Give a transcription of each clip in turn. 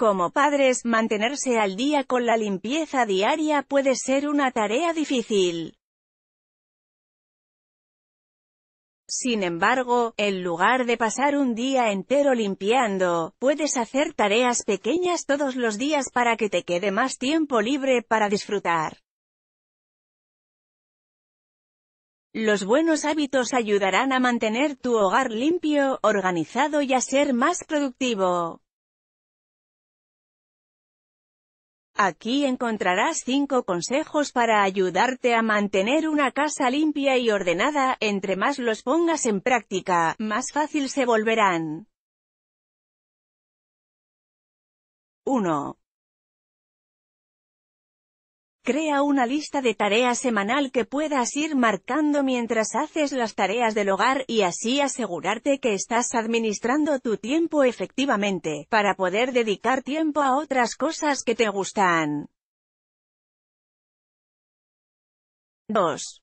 Como padres, mantenerse al día con la limpieza diaria puede ser una tarea difícil. Sin embargo, en lugar de pasar un día entero limpiando, puedes hacer tareas pequeñas todos los días para que te quede más tiempo libre para disfrutar. Los buenos hábitos ayudarán a mantener tu hogar limpio, organizado y a ser más productivo. Aquí encontrarás 5 consejos para ayudarte a mantener una casa limpia y ordenada, entre más los pongas en práctica, más fácil se volverán. 1. Crea una lista de tareas semanal que puedas ir marcando mientras haces las tareas del hogar, y así asegurarte que estás administrando tu tiempo efectivamente, para poder dedicar tiempo a otras cosas que te gustan. 2.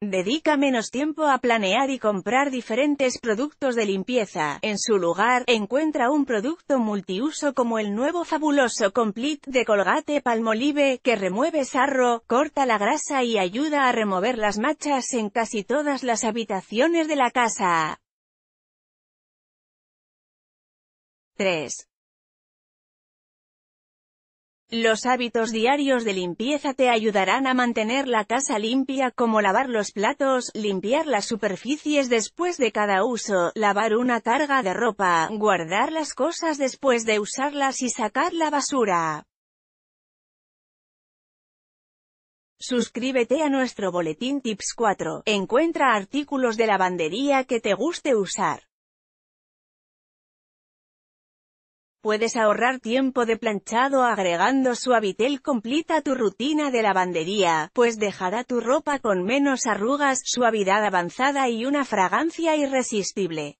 Dedica menos tiempo a planear y comprar diferentes productos de limpieza. En su lugar, encuentra un producto multiuso como el nuevo fabuloso Complete de Colgate Palmolive, que remueve sarro, corta la grasa y ayuda a remover las machas en casi todas las habitaciones de la casa. 3. Los hábitos diarios de limpieza te ayudarán a mantener la casa limpia como lavar los platos, limpiar las superficies después de cada uso, lavar una carga de ropa, guardar las cosas después de usarlas y sacar la basura. Suscríbete a nuestro boletín Tips 4. Encuentra artículos de lavandería que te guste usar. Puedes ahorrar tiempo de planchado agregando Suavitel completa a tu rutina de lavandería, pues dejará tu ropa con menos arrugas, suavidad avanzada y una fragancia irresistible.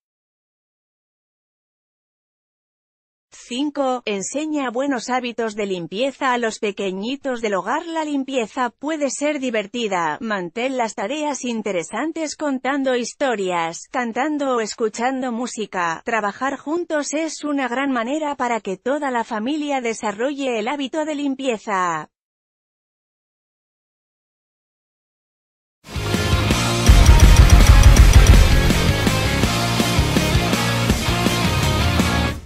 5. Enseña buenos hábitos de limpieza a los pequeñitos del hogar. La limpieza puede ser divertida, mantén las tareas interesantes contando historias, cantando o escuchando música. Trabajar juntos es una gran manera para que toda la familia desarrolle el hábito de limpieza.